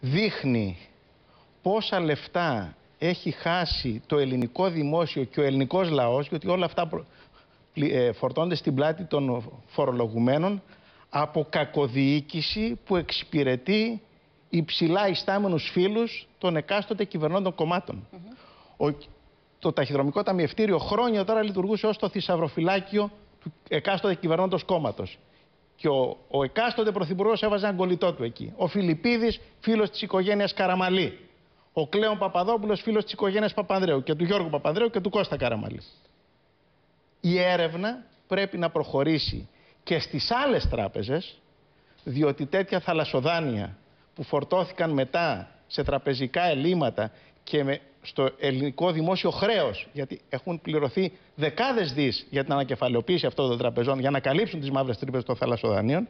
δείχνει πόσα λεφτά έχει χάσει το ελληνικό δημόσιο και ο ελληνικός λαός, γιατί όλα αυτά ε, φορτώνται στην πλάτη των φορολογουμένων, από κακοδιοίκηση που εξυπηρετεί υψηλά ιστάμενους φίλους των εκάστοτε κυβερνώντων κομμάτων. ο, το ταχυδρομικό ταμιευτήριο χρόνια τώρα λειτουργούσε ως το θησαυροφυλάκιο του εκάστοτε κυβερνώντος κόμματος. Και ο, ο εκάστοτε πρωθυπουργός έβαζε έναν κολλητό του εκεί. Ο Φιλιππίδης, φίλος της οικογένειας Καραμαλή. Ο Κλέον Παπαδόπουλος, φίλος της οικογένειας Παπανδρέου και του Γιώργου Παπανδρέου και του Κώστα Καραμαλή. Η έρευνα πρέπει να προχωρήσει και στις άλλες τράπεζες, διότι τέτοια θαλασσοδάνεια που φορτώθηκαν μετά σε τραπεζικά ελλείμματα και με στο ελληνικό δημόσιο χρέος. Γιατί έχουν πληρωθεί δεκάδες δις για την ανακεφαλαιοποίηση αυτών των τραπεζών για να καλύψουν τις μαύρες τρύπες των θαλασσοδανείων.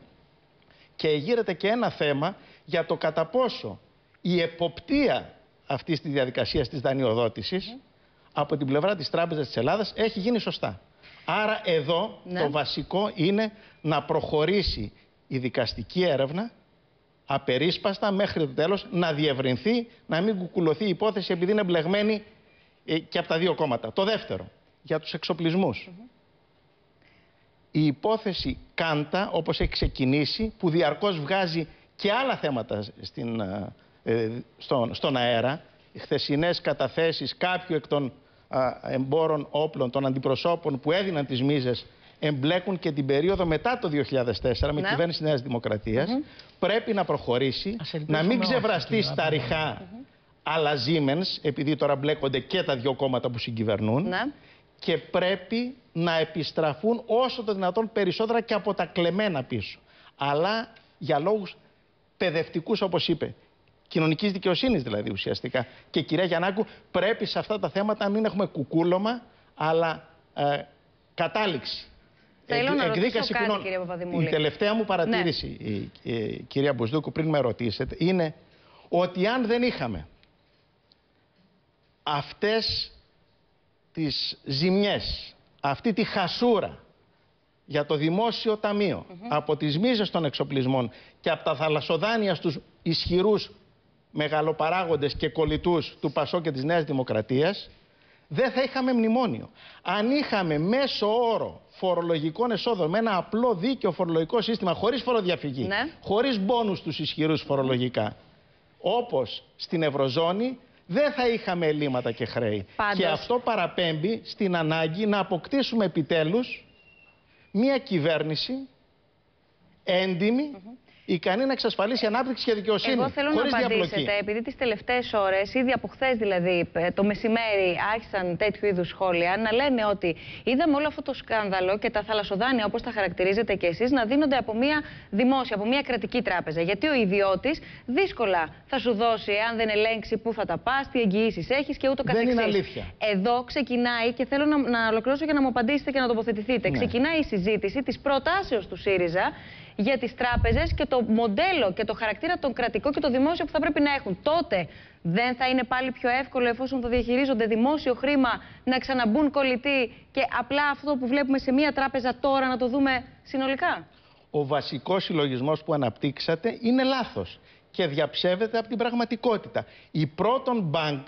Και γύρεται και ένα θέμα για το κατά πόσο η εποπτεία αυτής της διαδικασίας της δανειοδότησης από την πλευρά της Τράπεζας της Ελλάδας έχει γίνει σωστά. Άρα εδώ ναι. το βασικό είναι να προχωρήσει η δικαστική έρευνα απερίσπαστα μέχρι το τέλος να διευρυνθεί, να μην κουκουλωθεί η υπόθεση επειδή είναι εμπλεγμένη ε, και από τα δύο κόμματα. Το δεύτερο, για τους εξοπλισμούς. Η υπόθεση Κάντα, όπως έχει ξεκινήσει, που διαρκώς βγάζει και άλλα θέματα στην, ε, ε, στον, στον αέρα, χθεσινές καταθέσεις κάποιου εκ των εμπόρων όπλων, των αντιπροσώπων που έδιναν τις μίζες εμπλέκουν και την περίοδο μετά το 2004 με ναι. κυβέρνηση Νέας Δημοκρατίας. Πρέπει να προχωρήσει, να μην ξεβραστεί στα ριχά, mm -hmm. αλλά Siemens, επειδή τώρα μπλέκονται και τα δύο κόμματα που συγκυβερνούν. Ναι. Και πρέπει να επιστραφούν όσο το δυνατόν περισσότερα και από τα κλεμμένα πίσω. Αλλά για λόγους παιδευτικούς, όπως είπε κοινωνικής δικαιοσύνης δηλαδή ουσιαστικά. Και κυρία Γιαννάκου, πρέπει σε αυτά τα θέματα να μην έχουμε κουκούλωμα, αλλά ε, κατάληξη. Θέλω να ρωτήσω κάτι, κύριε Παπαδημούλη. Η τελευταία μου ναι. παρατήρηση, ναι. η, κυρία Μπουσδούκου, πριν με ρωτήσετε, είναι ότι αν δεν είχαμε αυτές τις ζημιές, αυτή τη χασούρα για το δημόσιο ταμείο, από τις μίζες των εξοπλισμών και από τα θαλασσοδάνεια στους ισχυρούς μεγαλοπαράγοντες και κολλητούς του Πασό και της Νέας Δημοκρατίας, δεν θα είχαμε μνημόνιο. Αν είχαμε μέσο όρο φορολογικών εσόδων με ένα απλό δίκαιο φορολογικό σύστημα, χωρίς φοροδιαφυγή, ναι. χωρίς πόνου τους ισχυρούς φορολογικά, όπως στην Ευρωζώνη, δεν θα είχαμε ελλείμματα και χρέη. Και αυτό παραπέμπει στην ανάγκη να αποκτήσουμε επιτέλους μία κυβέρνηση έντιμη ικανή να εξασφαλίσει ανάπτυξη και δικαιοσύνη. Εγώ θέλω χωρίς να απαντήσετε, επειδή τις τελευταίες ώρες, ήδη από χθες δηλαδή, ε, το μεσημέρι, άρχισαν τέτοιου είδους σχόλια να λένε ότι είδαμε όλο αυτό το σκάνδαλο και τα θαλασσοδάνεια, όπως τα χαρακτηρίζετε κι εσείς, να δίνονται από μία δημόσια, από μία κρατική τράπεζα. Γιατί ο ιδιώτης δύσκολα θα σου δώσει, αν δεν ελέγξει πού θα τα πας, τι εγγυήσεις έχεις και ούτω καθεξή. είναι αλήθεια. Εδώ ξεκινάει και θέλω να, να ολοκληρώσω για να μου απαντήσετε και να τοποθετηθείτε. Ναι. Ξεκινάει η συζήτηση της προτάσεως του ΣΥΡΙΖΑ για τις τράπεζες και το μοντέλο και το χαρακτήρα των κρατικό και το δημόσιο που θα πρέπει να έχουν. Τότε δεν θα είναι πάλι πιο εύκολο εφόσον το διαχειρίζονται δημόσιο χρήμα να ξαναμπούν κολλητοί και απλά αυτό που βλέπουμε σε μία τράπεζα τώρα να το δούμε συνολικά. Ο βασικός συλλογισμός που αναπτύξατε είναι λάθος και διαψεύεται από την πραγματικότητα. Η πρώτον bank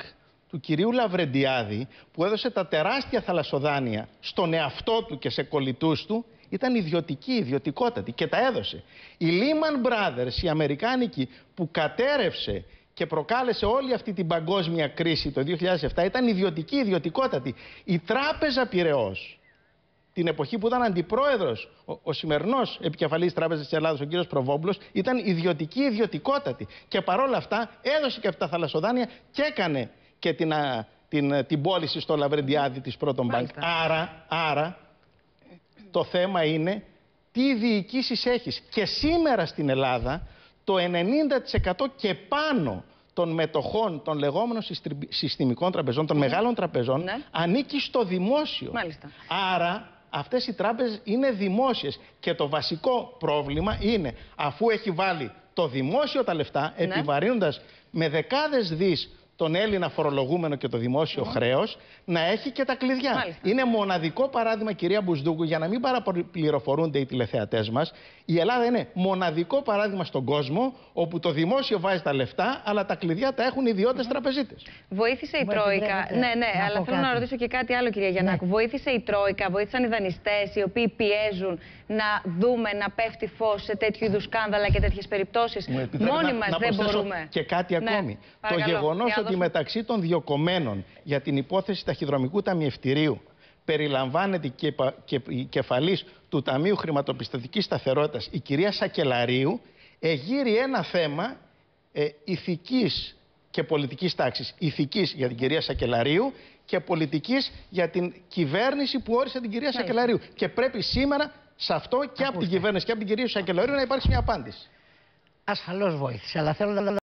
του κυρίου Λαβρεντιάδη που έδωσε τα τεράστια θαλασσοδάνεια στον εαυτό του και σε κολλητούς του ήταν ιδιωτική, ιδιωτικότατη και τα έδωσε. Η Lehman Brothers, η Αμερικάνικη που κατέρευσε και προκάλεσε όλη αυτή την παγκόσμια κρίση το 2007 ήταν ιδιωτική, ιδιωτικότατη. Η Τράπεζα Πυραιός, την εποχή που ήταν αντιπρόεδρος, ο, ο σημερινός επικεφαλής Τράπεζας της Ελλάδος, ο κύριος Προβόμπλος, ήταν ιδιωτική, ιδιωτικότατη. Και παρόλα αυτά έδωσε και αυτά τα θαλασσοδάνεια και έκανε και την, την, την πώληση στο Λαβρεντιάδη της Πρώτων Μπάνκ. Άρα, άρα, το θέμα είναι τι διοικήσεις έχεις. Και σήμερα στην Ελλάδα το 90% και πάνω των μετοχών των λεγόμενων συστημικών τραπεζών, των ναι. μεγάλων τραπεζών, ναι. ανήκει στο δημόσιο. Άρα αυτές οι τράπεζες είναι δημόσιες και το βασικό πρόβλημα είναι αφού έχει βάλει το δημόσιο τα λεφτά, ναι. επιβαρύνοντας με δεκάδες δις τον Έλληνα φορολογούμενο και το δημόσιο mm. χρέος να έχει και τα κλειδιά. Είναι μοναδικό παράδειγμα, κυρία Μπουσδούκου, για να μην παραπληροφορούνται οι τηλεθεατές μας. Η Ελλάδα είναι μοναδικό παράδειγμα στον κόσμο όπου το δημόσιο βάζει τα λεφτά, αλλά τα κλειδιά τα έχουν ιδιώτε mm. τραπεζίτες. Βοήθησε η Τρόικα. Ναι, ναι, αλλά θέλω να ρωτήσω και κάτι άλλο, κυρία Γιαννάκου. Ναι. Βοήθησε η Τρόικα, βοήθησαν οι δανειστές οι οποίοι πιέζουν να δούμε να πέφτει φως σε τέτοιου είδους σκάνδαλα και τέτοιες περιπτώσεις. Μόνοι μα δεν μπορούμε. Και κάτι ναι, ακόμη. Το γεγονό ότι μεταξύ των διοκομένων για την υπόθεση ταχυδρομικού ταμιευτηρίου περιλαμβάνεται και, και η κεφαλής του Ταμείου Χρηματοπιστωτικής Σταθερότητας, η κυρία Σακελαρίου, εγείρει ένα θέμα ε, ηθικής και πολιτικής τάξης. Ηθικής για την κυρία Σακελαρίου και πολιτικής για την κυβέρνηση που όρισε την κυρία Σακελαρίου. Και πρέπει σήμερα σε αυτό και Ακούστε. από την κυβέρνηση και από την κυρία Σακελαρίου να υπάρξει μια απάντηση. Ασφαλώς βοήθησε, αλλά θέλω να